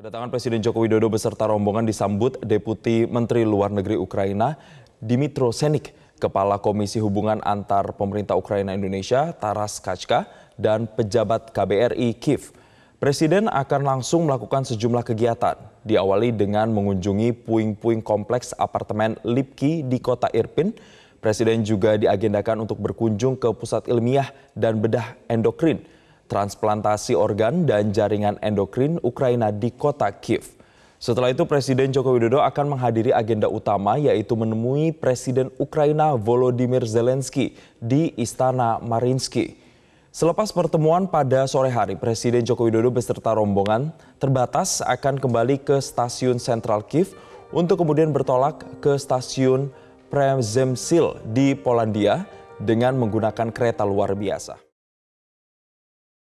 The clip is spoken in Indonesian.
Kedatangan Presiden Joko Widodo beserta rombongan disambut Deputi Menteri Luar Negeri Ukraina Dimitro Senik, Kepala Komisi Hubungan Antar Pemerintah Ukraina Indonesia Taras Kachka, dan pejabat KBRI Kiev. Presiden akan langsung melakukan sejumlah kegiatan, diawali dengan mengunjungi puing-puing kompleks apartemen Lipki di kota Irpin. Presiden juga diagendakan untuk berkunjung ke pusat ilmiah dan bedah endokrin transplantasi organ dan jaringan endokrin Ukraina di kota Kiev. Setelah itu Presiden Joko Widodo akan menghadiri agenda utama yaitu menemui Presiden Ukraina Volodymyr Zelensky di Istana Marinsky. Selepas pertemuan pada sore hari, Presiden Joko Widodo beserta rombongan terbatas akan kembali ke stasiun Central Kiev untuk kemudian bertolak ke stasiun Przemysl di Polandia dengan menggunakan kereta luar biasa.